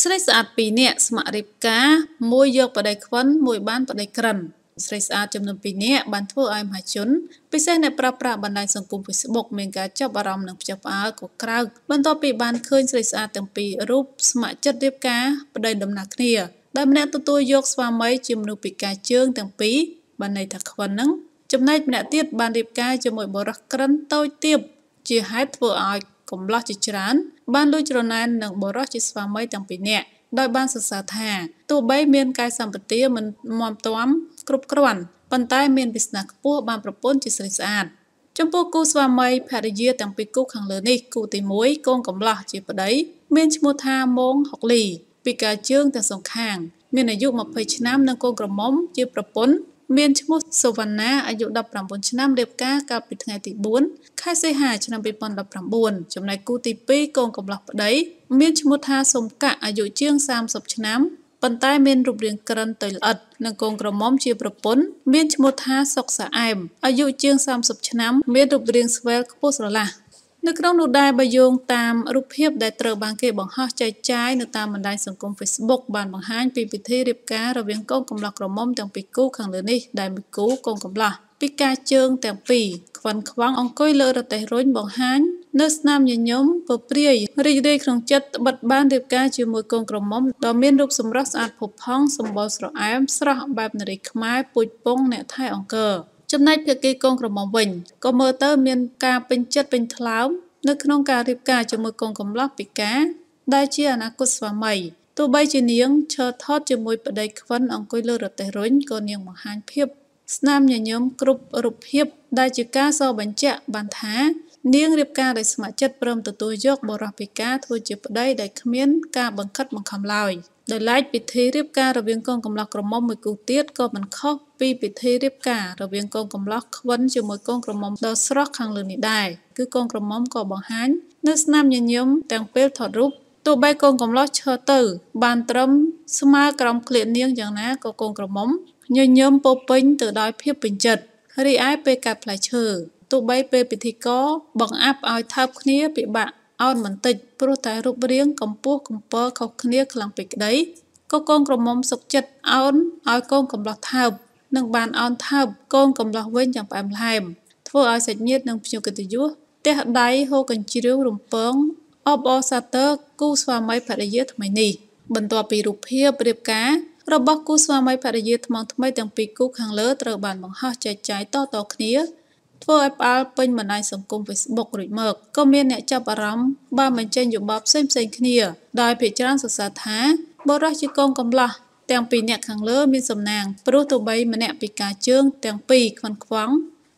ស្រីស្អាត2នាក់ស្ម័គ្ររៀបការមួយយកប្តីខ្វិនមួយ បានប្តីក្រិនស្រីស្អាតចំនួន2នាក់បានធ្វើឲ្យមហាជនពិសេសអ្នកប្រើប្រាស់បណ្ដាញសង្គម Facebook មានការចាប់អារម្មណ៍និងផ្ចុះផ្អើលក៏ក្រោកបន្ទាប់ពី បានឃើញស្រីស្អាតទាំងពីររូបស្ម័គ្រចិត្តរៀបការប្តីដំណាក់គ្នាដែលម្នាក់ទទួលយក ស្វាមីជាមនុស្សពិការជើងទាំងពីរបានន័យថាខ្វិននឹងចំណែកម្នាក់ទៀតបានរៀបការជាមួយបរិះក្រិនតូចទៀបជាហេតុធ្វើឲ្យកំឡោះជាច្រើនបានលួចច្រណែននឹងបរិសជាស្វាមីទាំងពីរនាក់ដោយបានសរសើរថាទោះបីមានកាយសម្បទាមិនមាំទាំគ្រប់គ្រាន់ប៉ុន្តែមានវាសនាខ្ពស់បានប្រពន្ធជាស្រីស្អាតចំពោះគូស្វាមីភរិយាទាំងពីរគូខាងលើនេះគូទី1កូនកំឡោះជាប្តី មានឈ្មោះថាម៉ងហុកលី ពីការជើងទាំងសងខាង មានអាយុ20ឆ្នាំនិងកូនក្រមុំជាប្រពន្ធមានឈ្មោះសុវណ្ណាអាយុ19ឆ្នាំរៀបការកាលពីថ្ងៃទី4ខែសីហាឆ្នាំ2019ចំណែកគូទី2កូនកំលោះប្តីមានឈ្មោះថាសុមកៈអាយុជាង30ឆ្នាំប៉ុន្តែមានរូបរាងក្រិនទៅល្អិតនិងកូនក្រមុំជាប្រពន្ធមានឈ្មោះថាសុកសាអែមអាយុជាង30ឆ្នាំមានរូបរាងស្វែលខ្ពស់ស្រឡះនៅក្នុងនោះដែរបើយោងតាមរូបភាពដែលត្រូវបានគេបង្ហោះចែកចាយនៅតាមបណ្ដាញសង្គម Facebook បានបង្ហាញពីពិធីរៀបការរវាងកូនកំលោះក្រមុំទាំងពីរគូខាងលើនេះដែលមួយគូកូនកំលោះពីការជើងទាំងពីរខ្វិនខ្វងអង្គុយលើរទេះរុញបង្ហាញ នៅស្នាមញញឹមពព្រាយរីករាយក្នុងចិត្តបិទបានរៀបការជាមួយកូនក្រមុំដ៏មានរូបសម្រស់ស្អាតផុសផង់សម្បុរស្រអែមស្រស់បែបនារីខ្មែរពូជពងអ្នកថៃអង្គរចំណែកភាគីកូនក្រមុំវិញក៏មើលទៅមានការពេញចិត្តពេញថ្លើមនៅក្នុងការរៀបការជាមួយកូនកំលោះពិការដែលជាអនាគតស្វាមីទោះបីជានាងឈើថត់ជាមួយប្តីខ្វិនអង្គុយលើរទេះរុញក៏នាងបង្ហាញភាពស្នាមញញឹមគ្រប់រូបភាពដែលជាការសរបញ្ជាក់បានថា នាងរៀបការដោយស្ម័គ្រចិត្តព្រមទទួលយកបរិះពិការធ្វើជាប្តីដែលគ្មាន ការបង្ខិតបង្ខំឡើយ។ដោយឡែកពិធីរៀបការរវាងកូនកំលោះក្រមុំមួយគូទៀតក៏មិនខុសពីពិធីរៀបការរវាងកូនកំលោះខ្វិនជាមួយកូនក្រមុំដ៏ស្រស់ខាងលើនេះដែរគឺកូនក្រមុំក៏បង្ហាញ នៅស្នាមញញឹមទាំងពេលថតរូបទោះបីកូនកំលោះឈរទៅ បានត្រឹមស្មើក្រោមក្លៀតនាងយ៉ាងណាក៏កូនក្រមុំ ញញឹមពោពេញទៅដោយភាពពេញចិត្តរីឯពេលកាត់ផ្លែឈើទោះបីពេលពិធីករបង្អាប់ឲ្យថើបគ្នាពិបាកអោនបន្តិច ព្រោះតែរូបរាងកម្ពស់កម្ពរខុសគ្នាខ្លាំងពេកក្តីក៏កូនក្រមុំសុកចិត្តអោនឲ្យកូនកំឡោះថើបនឹងបានអោនថើបកូនកំឡោះវិញយ៉ាងផ្អែមល្ហែមធ្វើឲ្យសាច់ញាតិនិងភ្ញៀវកិត្តិយសទះដៃហូរកញ្ជ្រៀវរំពងអបអរសាទរគូស្វាមីភរិយាថ្មីនេះបន្ទាប់ពីរូបភាពរៀបការរបស់គូស្វាមីភរិយាថ្មថ្មីទាំងពីរគូខាងលើត្រូវបានបង្ហោះចែកចាយតៗគ្នាធ្វើឲ្យផ្អើលពេញបណ្ដាញសង្គម Facebook រួចមកក៏មានអ្នកចាប់អារម្មណ៍បានបញ្ចេញយោបល់ផ្សេងៗគ្នាដោយភាគច្រើនសរសើរថាបុរសជាកូនកំឡោះទាំងពីរអ្នកខាងលើមានសំណាងព្រោះទៅបីម្នាក់ពីការជើង ទាំងពីរខ្វាន់ខ្វង់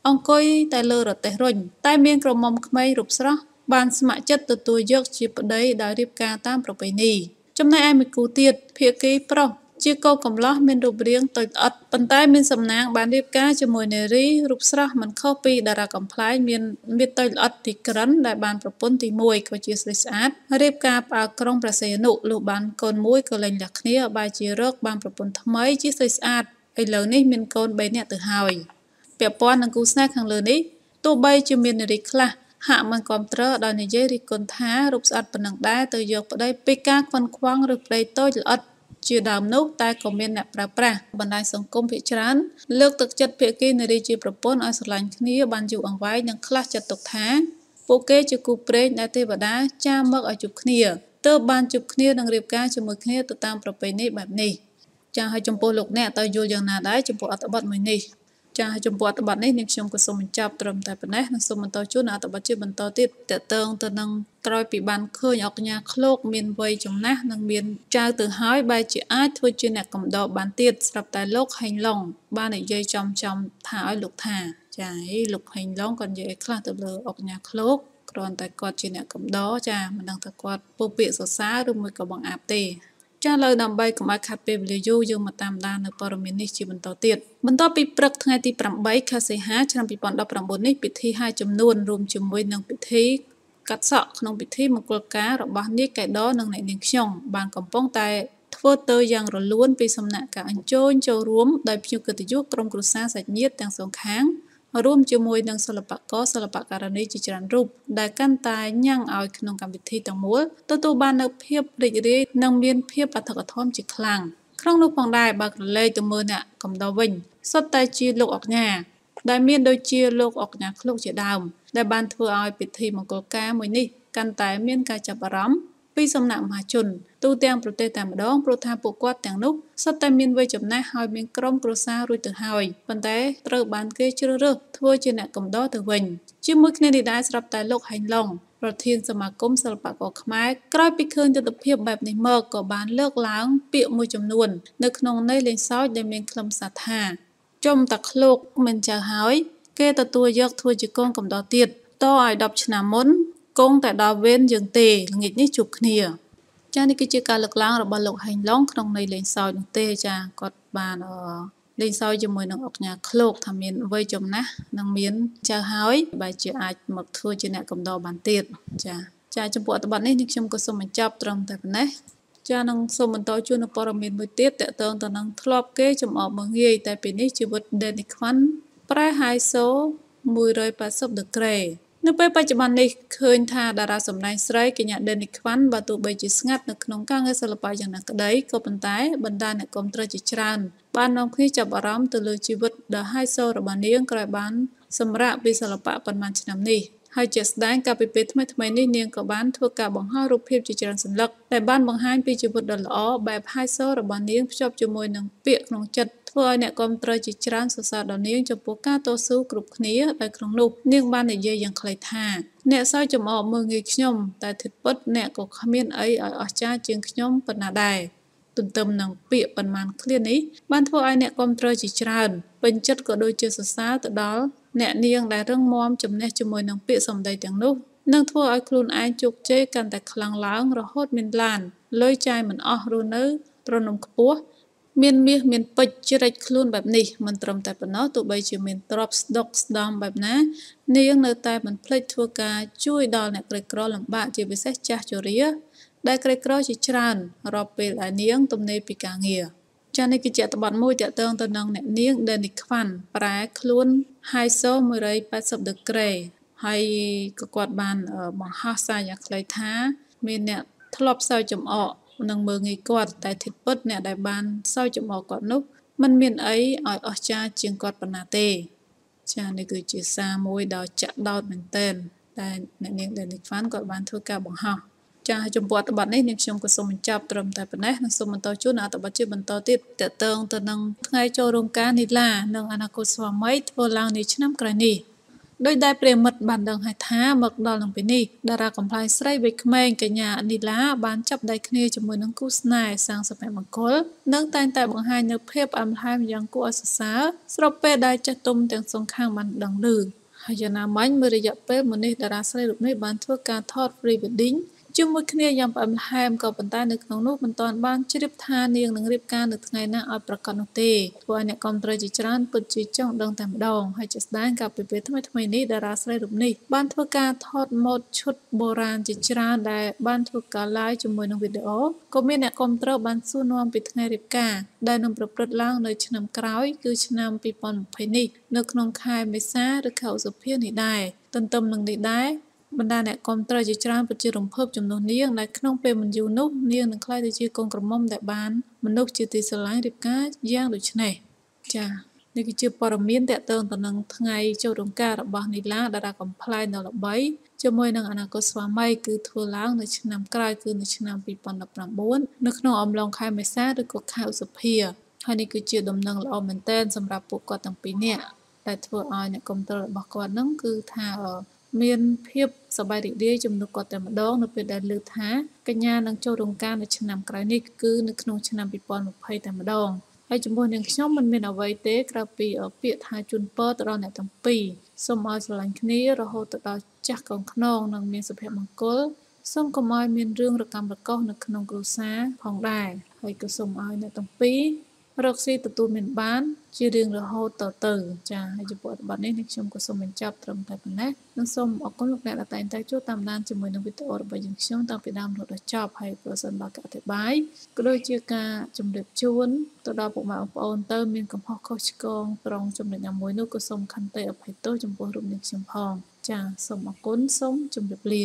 អង្គុយតែលើរទេះរុញតែមានក្រមុំក្មេងរូបស្រស់ បានស្ម័គ្រចិត្តទទួលយក ជាប្តីដោយរៀបការតាម ប្រពៃណីចំណែកឯមួយគូទៀតភាគីប្រុសជាកូនកំលោះមានរូបរាងតូចអត់ប៉ុន្តែមានសំណាងបានរៀបការជាមួយនារីរូបស្រស់មិនខុសពីតារាកំប្លែងមានមានតូចអត់ទីក្រិនដែលបានប្រពន្ធទី1ក៏ជាស្រីស្អាតរៀបការផ្អើលក្រុងប្រសេនុលុះបានកូនមួយក៏លែងលះគ្នាបាយជារកបានប្រពន្ធថ្មីជាស្រីស្អាតឥឡូវនេះមានកូន3នាក់ទៅហើយពាក់ព័ន្ធនឹងគូស្នេហ៍ខាងលើនេះទោះបីជាមាននារីខ្លះ ហាក់មិនគ្រប់ត្រដល់និយាយរិះគន់ថារូបស្អាតប៉ុណ្ណឹងដែរទៅយក ប្តីពីការខ្វន់ខ្វងឬប្តីតូចល្អិតជាដើមនោះតែក៏មានអ្នកប្រើប្រាស់បណ្ដាញសង្គមភាគច្រើនលើកទឹកចិត្តភាគីនារីជាប្រពន្ធឲ្យស្រឡាញ់គ្នាបានយូរអង្វែងនិងខ្លះចាត់ទុកថាពួកគេជាគូព្រេងដែលទេវតាចាមកឲ្យជួបគ្នាទើបបានជួបគ្នានិងរៀបការជាមួយគ្នា ទៅតាមប្រពៃណីបែបនេះចាឲ្យចំពោះលោកអ្នកតើយល់យ៉ាងណាដែរចំពោះអត្ថបទមួយនេះចាចំពោះអត្ថបទនេះនាងខ្ញុំក៏សូមបញ្ចប់ត្រឹមតែប៉ុណ្ណេះនិងសូមបន្តជូនអត្ថបទជាបន្តទៀតតកតងទៅនឹងក្រោយពីបានឃើញអកញ្ញាឃ្លោកមានវ័យចំណាស់និងមាន ចៅទៅហើយបែរជាអាចធ្វើជាអ្នកកំដរបានទៀតស្រាប់តែលោកហេងឡុងបាននិយាយចំចំថាឲ្យលោកថាចាឯលោកហេងឡុងគាត់និយាយខ្លះទៅលើអកញ្ញាឃ្លោកគ្រាន់តែគាត់ជាអ្នកកំដរចាមិនដឹងថាគាត់ពុះពាក្យសរសើរឬមួយក៏បង្អាប់ទេចាស់លើដើម្បីកុំឲ្យខាត់ពេលវេលាយូរយើងមកតាមដាននៅព័ត៌មាននេះជាបន្តទៀតបន្តពីព្រឹកថ្ងៃទី8ខែសីហាឆ្នាំ2019នេះពិធីហែចំនួនរួមជាមួយនឹងពិធីកាត់សក់ក្នុងពិធីមង្គលការរបស់នាងកែដរនិងអ្នកនាងខ្ញុំបានកំពុងតែ ធ្វើទៅយ៉ាងរលូនពីសំណាក់ការអញ្ជើញចូលរួមដោយភ្ញៀវកិត្តិយសក្រុមគ្រួសារសាច់ញាតិទាំងសងខាង។រួមជាមួយនឹងសិល្បករសិល្បករនីជាច្រើនរូបដែលកាន់តែញ៉ាំងឲ្យក្នុងកម្មវិធីទាំងមូលទទួលបាននូវភាពរីករាយនិងមានភាពអធិកអធមជាខ្លាំងក្នុងនោះផងដែរបើក្រឡេកទៅមើលអ្នកកំដរវិញ សុទ្ធតែជាលោកអកញ្ញាដែលមានដូចជាលោកអកញ្ញាឃ្លោកជាដើមដែលបានធ្វើឲ្យពិធីមង្គលការមួយនេះកាន់តែមានការចាប់អារម្មណ៍ពីសំណាក់មហាជនទូទាំងប្រទេសតែម្ដងព្រោះថាពួកគាត់ទាំងនោះសុទ្ធតែមានវ័យចំណាស់ហើយមានក្រុមគ្រួសាររួចទៅហើយប៉ុន្តែត្រូវបានគេជ្រើសរើសធ្វើជាអ្នកកំដរទៅវិញជាមួយគ្នានេះដែរស្រាប់តែលោកហេងឡុងប្រធានសមាគមសិល្បករខ្មែរក្រោយពីឃើញទស្សនវិជ្ជាបែបនេះមកក៏បានលើកឡើងពាក្យមួយចំនួន នៅក្នុងន័យលេងសើចដែលមានខ្លឹមសារថាចំតាឃ្លោកមិនចៅហើយ គេទទួលយក ធ្វើជាកូនកំដរទៀតតឲ្យ10ឆ្នាំមុនគង់តែដល់វេនយើងទេល្ងាចនេះជួបគ្នា ចានេះគឺជាការលើកឡើងរបស់លោកហេងឡុងក្នុងន័យលេងសើចនោះទេ ចាគាត់បានអលេងសើចជាមួយនឹងអុកញ៉ាឃ្លោកថាមានវ័យចំណាស់និងមានចៅហើយបែរជាអាចមកធ្វើជាអ្នកកំដរបានទៀតចាចាចំពោះអត្ថបទនេះនេះខ្ញុំក៏សូមបញ្ចប់ត្រឹមតែប៉ុណ្ណេះចានឹងសូមបន្តជូននូវព័ត៌មានមួយទៀតតកតងទៅនឹងធ្លាប់គេចំអកមើងងាយតែ ពេលនេះជីវិត Danny Kwan ប្រែហាយសូ180ដឺក្រេនៅពេលបច្ចុប្បន្ននេះឃើញថាតារាសម្ដែងស្រីកញ្ញាដេនីខ្វាន់បើទោះបីជាស្ងាត់នៅក្នុងការងារសិល្បៈយ៉ាងណាក្ដីក៏ប៉ុន្តែបណ្ដាអ្នកគាំទ្រជាច្រើនបាននាំគ្នាចាប់អារម្មណ៍ទៅលើជីវិតដ៏ហាយសូររបស់នាងក្រោយបានសម្រាប់ពីសិល្បៈប៉ុន្មានឆ្នាំនេះហើយជាស្ដែងកាលពីពេលថ្មីៗនេះនាងក៏បានធ្វើការបង្ហោះរូបភាពជាច្រើនសន្លឹកដែលបានបង្ហាញពីជីវិតដ៏ល្អបែបហាយសូររបស់នាងភ្ជាប់ជាមួយនឹងពាក្យក្នុងចិត្តធ្វើឲ្យអ្នកគ្រប់គ្រងជាច្រើនសរសើរដល់នាងចំពោះការតស៊ូគ្រប់គ្នាដោយក្នុងនោះនាងបាននិយាយយ៉ាងខ្លីថាអ្នកសើចចំអកមើលងាយខ្ញុំតែធិតពិតអ្នកក៏គ្មានអីឲ្យអស្ចារ្យជាងខ្ញុំប៉ុណ្ណាដែរទន្ទឹមនឹងពាក្យប៉ុន្មានឃ្លានេះបានធ្វើឲ្យអ្នកគ្រប់គ្រងជាច្រើនពេញចិត្តក៏ដូចជាសរសើរទៅដល់អ្នកនាងដែលរឹងមាំចំណេះជាមួយនឹងពាក្យសម្ដីទាំងនោះនឹងធ្វើឲ្យខ្លួនឯងជោគជ័យកាន់តែខ្លាំងឡើងរហូតមានឡានលុយចាយមិនអស់រស់នៅត្រនំខ្ពស់មានមាសមានពេជ្រជ្រិចខ្លួនបែបនេះមិនត្រឹមតែប៉ុណ្ណោះទោះបីជាមានទ្រព្យស្ដុកស្ដំបែបណា នាងនៅតែមិនភ្លេចធ្វើការជួយដល់អ្នកក្រីក្រលំបាក ជាពិសេសចាស់ជរា ដែលក្រីក្រជាច្រើនរាល់ពេលដែលនាងទំនេរពីការងារចានេះគឺជាតបតមួយតកតងទៅនឹងអ្នកនាង Danny Kwan ប្រែខ្លួន ISO 180ដឺក្រេហើយក៏គាត់បានបង្ហោះសារយ៉ាងខ្លីថា មានអ្នកធ្លាប់សើចំអកនិងមើងងាយគាត់តែធិតពុត អ្នកដែលបានសោយចំអកគាត់នោះมันមានអីឲ្យអស្ចារ្យជាងគាត់ប៉ុណ្ណាទេចានេះគឺជាសារមួយដ៏ចាក់ដោតមែនទែនតែអ្នកនាងដែលនិកហ្វាន់គាត់បានធ្វើការបង្ហោះចាចំពោះអត្ថបទនេះនាងខ្ញុំក៏សូមបញ្ចប់ត្រឹមតែប៉ុណ្ណេះនិងសូមបន្តជូនអត្ថបទជាបន្តទៀតតកតងទៅនឹងថ្ងៃចូលរោងការនីឡា និងអនាគតស្វាមីធ្វើឡើងនាឆ្នាំក្រោយនេះដោយដែលព្រះមិត្តបានដឹងហើយថាមកដល់នឹងពេលនេះ តារាកំ pl ៃស្រីវ័យក្មេងកញ្ញានីឡា បានចាប់ដៃគ្នាជាមួយនឹងគូស្នេហ៍សាងសុភមង្គលនិងតែងតែបង្ហាញនៅភាពអមហាមយ៉ាងគួរឲ្យសរសើរស្របពេលដែលចេះទុំទាំងសងខាងបានដឹងឮហើយយ៉ាងណាមិញមួយរយៈពេលមុននេះតារាស្រីរូបនេះបានធ្វើការថត pre-wedding ជាមួយគ្នាយ៉ាងផ្អែមល្ហែមក៏ប៉ុន្តែ នៅក្នុងនោះមិនទាន់បានជ្រាបថានាងនឹងរៀបការនៅថ្ងៃណាឲ្យប្រកបនោះទេធ្វើឲ្យអ្នកគ្រប់ត្រួតជាច្រើន ពិតជាចង់ដឹងតែម្ដងហើយជាស្ដែងកាលពីពេលថ្មីថ្មីនេះតារាស្រីរូបនេះ បានធ្វើការថតម៉ូដឈុតបុរាណជាច្រើនដែល បានធ្វើការ live ជាមួយនឹងវីដេអូក៏មានអ្នកគ្រប់ត្រួតបានសួរនាំពីថ្ងៃរៀបការ ដែលនឹងប្រព្រឹត្តឡើង នៅឆ្នាំក្រោយ គឺឆ្នាំ2020នេះនៅក្នុងខែមេសាឬខែឧសភានេះដែរទន្ទឹមនឹងនេះដែរបណ្ដាអ្នកគាំទ្រជាច្រើនពិតជារំភើបចំនួននាងដែលក្នុងពេលមិនយូរនោះនាងនឹងក្លាយទៅជាកូនក្រមុំដែលបានមនុស្សជាទីស្រឡាញ់រៀបការយ៉ាងដូចនេះចា៎នេះគឺជាព័ត៌មានតកតងទៅនឹងថ្ងៃចូលរោងការរបស់នីឡាតារាកំ pl ែងនៅល្បីជាមួយនឹងអនាគតស្វាមីគឺធ្វើឡើងនៅឆ្នាំក្រោយគឺនៅឆ្នាំ2019នៅក្នុងអំឡុងខែមេសាឬក៏ខែឧសភាហើយនេះគឺជាដំណឹងល្អមែនទែនសម្រាប់ពួកគាត់ទាំងពីរនាក់ដែលធ្វើឲ្យអ្នកគ្រប់គ្រងរបស់គាត់នឹងគឺថាមានភាពសប្បាយរីករាយជំនួសគាត់តែម្ដងនៅពេលដែលលើកថាកញ្ញានឹងចូលរោងការនៅឆ្នាំក្រោយនេះគឺនៅក្នុងឆ្នាំ2020តែម្ដងហើយចំពោះនាងខ្ញុំមិនមានអ្វីទេក្រៅពីពាក្យថាជូនពរទៅដល់អ្នកទាំងពីរសូមឲ្យស្រឡាញ់គ្នារហូតទៅដល់ចាស់កងខ្នងនិងមានសុភមង្គលសូមកុំឲ្យមានរឿងរកម្មរកុសនៅក្នុងគ្រួសារផងដែរហើយក៏សូមឲ្យអ្នកទាំងពីររកស៊ីទទួលមានបាន ជារឿងរហូតតទៅចាហើយចំពោះអត្ថបទនេះនេះខ្ញុំក៏សូមបញ្ចប់ត្រឹមតែប៉ុណ្ណេះនិងសូមអរគុណលោកអ្នកដែលតែងតែចូលតាមដានជាមួយនឹងវីដេអូរបស់យើងខ្ញុំតាំងពីដើមរហូតដល់ចប់ហើយប្រសិនបើការអធិប្បាយក៏ដូចជាការជម្រាបជូនទៅដល់ពុកម៉ែបងប្អូនទៅមានកំហុសខុសឆ្គងត្រង់ចំណុចណាមួយនោះក៏សូមខន្តីអភ័យទោសចំពោះរូបនេះខ្ញុំផង ចាសូមអរគុណសូមជម្រាបលា